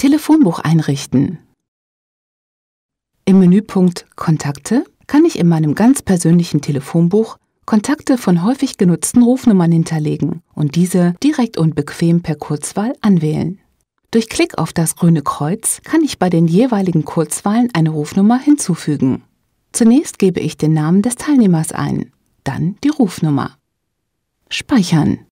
Telefonbuch einrichten. Im Menüpunkt Kontakte kann ich in meinem ganz persönlichen Telefonbuch Kontakte von häufig genutzten Rufnummern hinterlegen und diese direkt und bequem per Kurzwahl anwählen. Durch Klick auf das grüne Kreuz kann ich bei den jeweiligen Kurzwahlen eine Rufnummer hinzufügen. Zunächst gebe ich den Namen des Teilnehmers ein, dann die Rufnummer. Speichern.